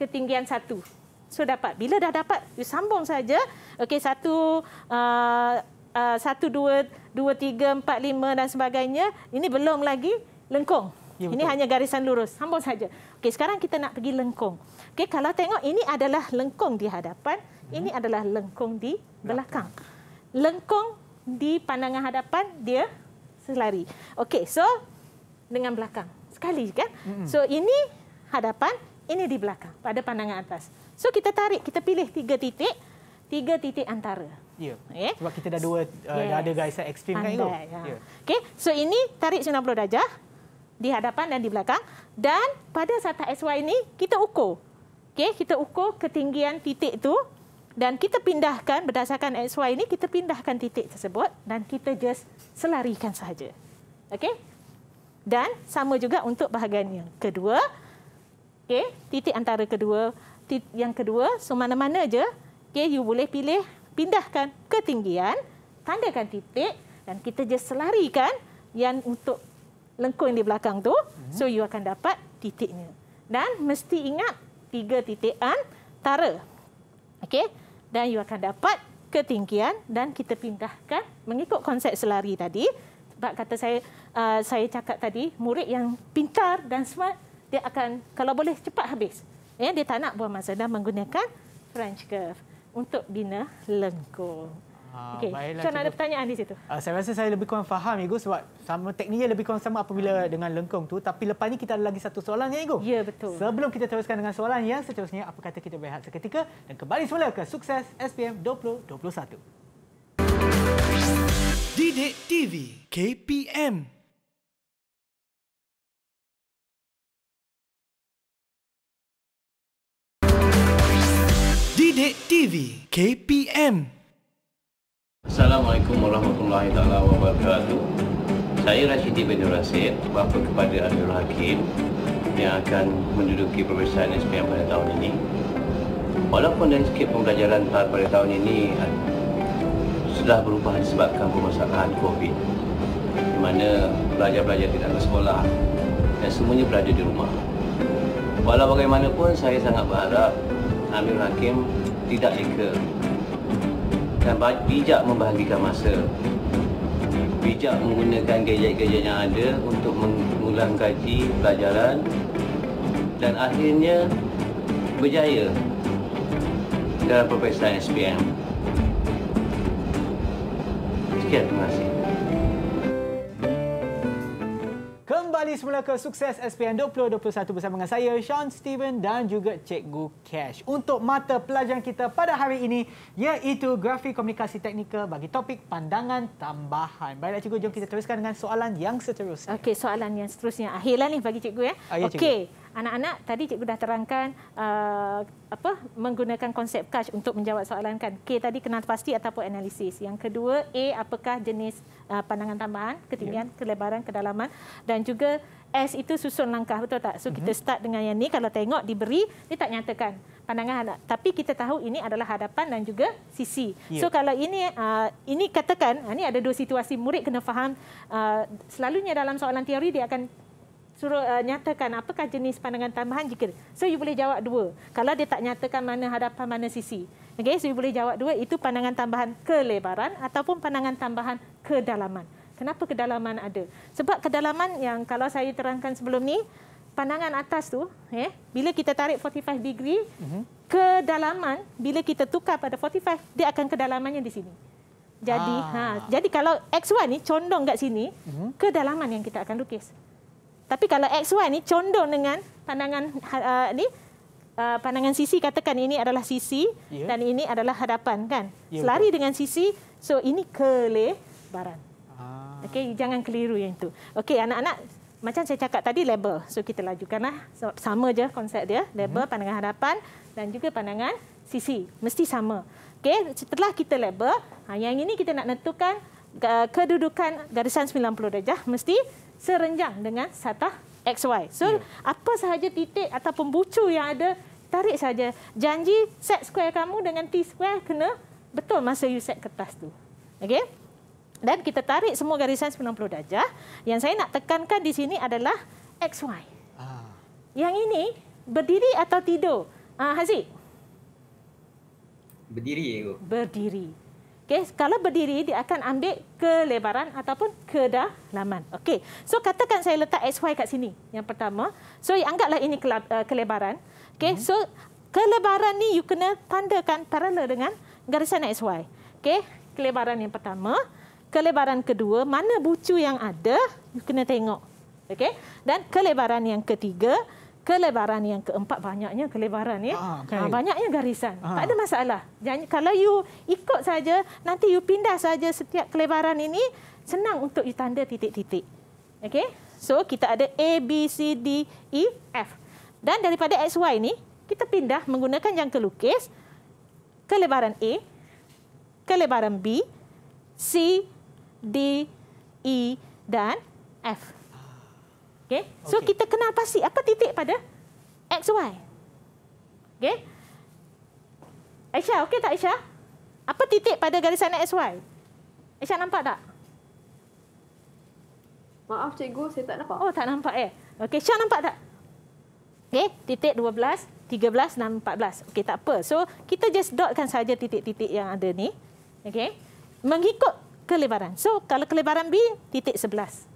ketinggian satu so dapat bila dah dapat you sambung saja okey satu uh, uh, satu dua dua tiga empat lima dan sebagainya ini belum lagi lengkung ya, ini hanya garisan lurus sambung saja okey sekarang kita nak pergi lengkung okey kalau tengok ini adalah lengkung di hadapan hmm. ini adalah lengkung di belakang lengkung di pandangan hadapan dia selari okey so dengan belakang sekali kan. Mm-hmm. So ini hadapan, ini di belakang pada pandangan atas. So kita tarik, kita pilih tiga titik, tiga titik antara. Ya. Yeah. Okay. Sebab kita dah dua uh, yes. dah ada guys extreme kan, Pandai, kan itu. Ya. Yeah. Okey. So ini tarik 90 darjah di hadapan dan di belakang dan pada satah SY ini kita ukur. Okey, kita ukur ketinggian titik itu, dan kita pindahkan berdasarkan XY ini kita pindahkan titik tersebut dan kita just selarikan sahaja. Okay? dan sama juga untuk bahagian yang kedua. okay? titik antara kedua titik yang kedua, so mana-mana aje, okay? you boleh pilih pindahkan ketinggian, tandakan titik dan kita je selarikan yang untuk lengkung di belakang tu. Mhm. So you akan dapat titiknya. Dan mesti ingat tiga titik antara. okay? dan you akan dapat ketinggian dan kita pindahkan mengikut konsep selari tadi sebab kata saya uh, saya cakap tadi murid yang pintar dan smart dia akan kalau boleh cepat habis ya dia tak nak buang masa dan menggunakan french curve untuk bina lengkung ah, Okey, so ada pertanyaan di situ. Uh, saya rasa saya lebih kurang faham Igo sebab sama tekniknya lebih kurang sama apabila hmm. dengan lengkung tu tapi lepas ni kita ada lagi satu soalan ya Igo. Ya betul. Sebelum kita teruskan dengan soalan yang seterusnya apa kata kita berehat seketika dan kembali semula ke sukses SPM 2021. Sidik TV KPM Sidik TV KPM Assalamualaikum warahmatullahi taala wabarakatuh. Saya Rashidi bin Rasid, bapa kepada Abdul Hakim yang akan menduduki perbesaran SPM pada tahun ini. Walaupun landscape pembelajaran pada tahun ini telah berubah disebabkan permasalahan COVID di mana pelajar-pelajar tidak ke sekolah dan semuanya berada di rumah. Walau bagaimanapun, saya sangat berharap Amir Hakim tidak leka dan bijak membahagikan masa. Bijak menggunakan gadget-gadget yang ada untuk mengulang kaji pelajaran dan akhirnya berjaya dalam perpesaan SPM sikit terima kasih. Kembali semula ke sukses SPM 2021 bersama dengan saya, Sean Steven dan juga Cikgu Cash. Untuk mata pelajaran kita pada hari ini, iaitu grafik komunikasi teknikal bagi topik pandangan tambahan. Baiklah Cikgu, jom kita teruskan dengan soalan yang seterusnya. Okey, soalan yang seterusnya. Akhirlah ni bagi Cikgu. Ya? Ah, Okey anak-anak tadi cikgu dah terangkan uh, apa menggunakan konsep cash untuk menjawab soalan kan K tadi kenal pasti ataupun analisis yang kedua A apakah jenis uh, pandangan tambahan ketinggian yeah. kelebaran kedalaman dan juga S itu susun langkah betul tak so kita mm-hmm. start dengan yang ni kalau tengok diberi dia tak nyatakan pandangan anak tapi kita tahu ini adalah hadapan dan juga sisi yeah. so kalau ini uh, ini katakan uh, ini ada dua situasi murid kena faham uh, selalunya dalam soalan teori dia akan suruh uh, nyatakan apakah jenis pandangan tambahan jika so you boleh jawab dua kalau dia tak nyatakan mana hadapan mana sisi okey so you boleh jawab dua itu pandangan tambahan kelebaran ataupun pandangan tambahan kedalaman kenapa kedalaman ada sebab kedalaman yang kalau saya terangkan sebelum ni pandangan atas tu eh bila kita tarik 45 degree mm-hmm. kedalaman bila kita tukar pada 45 dia akan kedalamannya di sini jadi ha. ha jadi kalau x1 ni condong kat sini mm-hmm. kedalaman yang kita akan lukis tapi kalau X1 ni condong dengan pandangan uh, ni Uh, pandangan sisi katakan ini adalah sisi yeah. dan ini adalah hadapan kan yeah, selari betul. dengan sisi so ini kelebaran ah. okey jangan keliru yang itu Okay anak-anak macam saya cakap tadi label so kita lajukanlah sama je konsep dia label mm pandangan hadapan dan juga pandangan sisi mesti sama Okay setelah kita label ha, yang ini kita nak tentukan uh, kedudukan garisan 90 darjah mesti serenjang dengan satah XY. So yeah. apa sahaja titik ataupun bucu yang ada, tarik saja. Janji set square kamu dengan T square kena betul masa you set kertas tu. Okey? Dan kita tarik semua garisan 90 darjah. Yang saya nak tekankan di sini adalah XY. Ah. Yang ini berdiri atau tidur? Ah, Haziq. Berdiri ya, Berdiri. Okey, kalau berdiri dia akan ambil kelebaran ataupun kedalaman. Okey. So katakan saya letak xy kat sini. Yang pertama, so anggaplah ini eh, kelebaran. Okey, hmm. so kelebaran ni you kena tandakan paralel dengan garisan xy. Okey, kelebaran yang pertama, kelebaran kedua, mana bucu yang ada, you kena tengok. Okey. Dan kelebaran yang ketiga, kelebaran yang keempat banyaknya kelebaran ya. Ah, okay. Ah, banyaknya garisan. Ah. Tak ada masalah. Jadi kalau you ikut saja nanti you pindah saja setiap kelebaran ini senang untuk you tanda titik-titik. Okey. So kita ada A B C D E F. Dan daripada X Y ni kita pindah menggunakan yang kelukis kelebaran A, kelebaran B, C, D, E dan F. Okey. So okay. kita kenal pasti apa titik pada x y. Okay, Aisyah, okay tak Aisyah? Apa titik pada garisan y? Aisyah nampak tak? Maaf cikgu, saya tak nampak. Oh, tak nampak eh. Okay Aisyah nampak tak? Okay titik 12, 13 dan 14. Okey, tak apa. So, kita just dotkan saja titik-titik yang ada ni. Okey. Mengikut kelebaran. So, kalau kelebaran B, titik 11.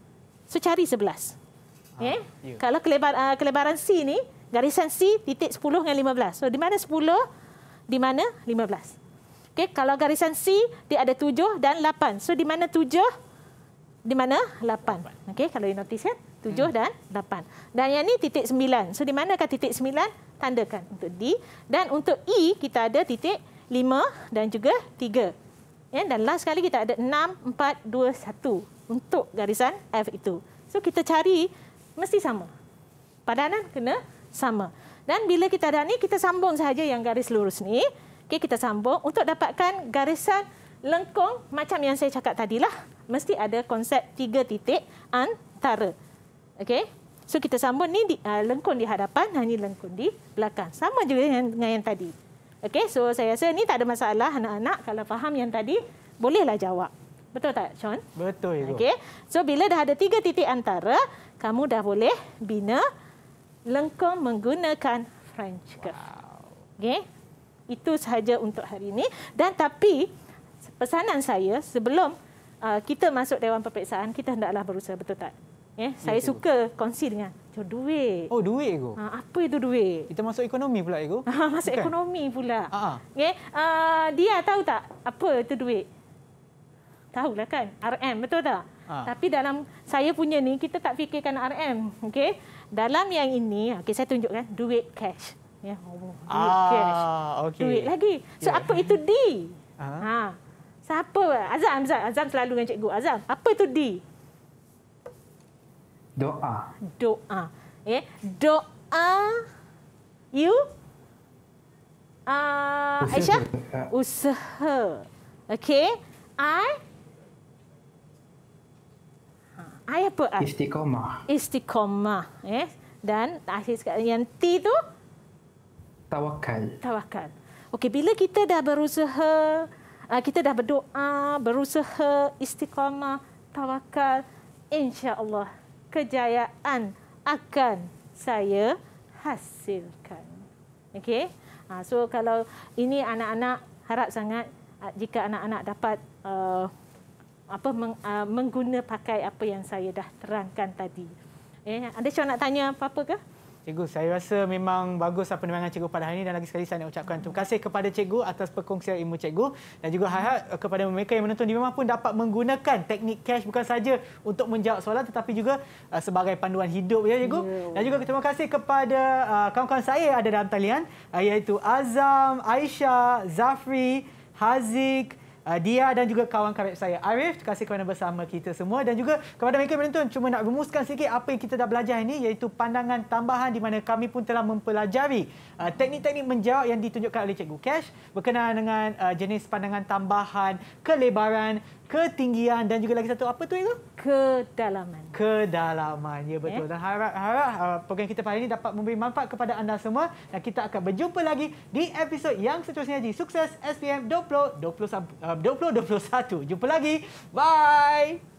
So, cari 11. Okay. Yeah. Eh? Kalau kelebar, uh, kelebaran C ni, garisan C titik 10 dengan 15. So, di mana 10, di mana 15. Okay. Kalau garisan C, dia ada 7 dan 8. So, di mana 7, di mana 8. Okay. Kalau you notice kan, 7 hmm. dan 8. Dan yang ni titik 9. So, di mana kat titik 9? Tandakan untuk D. Dan untuk E, kita ada titik 5 dan juga 3. Yeah. Dan last sekali, kita ada 6, 4, 2, 1 untuk garisan F itu. So, kita cari mesti sama. Padanan kena sama. Dan bila kita ada ni, kita sambung saja yang garis lurus ni. Okey, kita sambung untuk dapatkan garisan lengkung macam yang saya cakap tadilah. Mesti ada konsep tiga titik antara. Okey. So kita sambung ni di, ah, lengkung di hadapan, hanya lengkung di belakang. Sama juga yang, dengan yang tadi. Okey, so saya rasa ni tak ada masalah anak-anak kalau faham yang tadi, bolehlah jawab. Betul tak, Sean? Betul. Itu. Okay. So, bila dah ada tiga titik antara, kamu dah boleh bina lengkung menggunakan French curve. Wow. Okay. Itu sahaja untuk hari ini. Dan tapi, pesanan saya sebelum uh, kita masuk Dewan Perpeksaan, kita hendaklah berusaha, betul tak? Yeah. saya suka kongsi dengan oh, duit. Oh, duit ego. Ha, ah, apa itu duit? Kita masuk ekonomi pula ego. *laughs* masuk Bukan. ekonomi pula. Uh ah, -huh. Ah. okay. uh, dia tahu tak apa itu duit? Tahu lah kan RM betul tak? Ha. Tapi dalam saya punya ni kita tak fikirkan RM, okay? Dalam yang ini, okay saya tunjukkan duit cash. Ya, yeah. Oh, duit ah, cash. Okay. Duit lagi. So yeah. apa itu D? Uh-huh. Ha. Siapa? Azam, Azam, Azam selalu dengan cikgu Azam. Apa itu D? Doa. Doa. Ya, yeah. doa you Uh, ah, Aisha. Usaha. Okay. I? Ayat apa? Ah? Istiqomah. Istiqomah. Eh? Dan akhir sekali yang T itu Tawakal. Tawakal. Okey, bila kita dah berusaha, uh, kita dah berdoa, berusaha, istiqomah, tawakal, insya-Allah kejayaan akan saya hasilkan. Okey? Ah, so kalau ini anak-anak harap sangat ah, jika anak-anak dapat uh, apa meng, uh, mengguna pakai apa yang saya dah terangkan tadi. Eh, ada siapa nak tanya apa-apa ke? Cikgu, saya rasa memang bagus apa yang cikgu pada hari ini dan lagi sekali saya nak ucapkan terima kasih kepada cikgu atas perkongsian ilmu cikgu dan juga harap kepada mereka yang menonton di rumah pun dapat menggunakan teknik cash bukan saja untuk menjawab soalan tetapi juga ah, sebagai panduan hidup ya cikgu. Ya. Dan juga terima kasih kepada ah, kawan-kawan saya ada dalam talian iaitu Azam, Aisyah, Zafri, Haziq, uh, Dia dan juga kawan karib saya Arif Terima kasih kerana bersama kita semua Dan juga kepada mereka penonton Cuma nak rumuskan sikit apa yang kita dah belajar ini Iaitu pandangan tambahan di mana kami pun telah mempelajari ah, Teknik-teknik uh, menjawab yang ditunjukkan oleh Cikgu Cash Berkenaan dengan uh, jenis pandangan tambahan Kelebaran, ketinggian dan juga lagi satu apa tu itu? Kedalaman. Kedalaman. Ya betul. Eh? Dan harap-harap uh, program kita pada ini dapat memberi manfaat kepada anda semua dan kita akan berjumpa lagi di episod yang seterusnya di Sukses SPM 2021. 20, 20, 20, 20, jumpa lagi. Bye.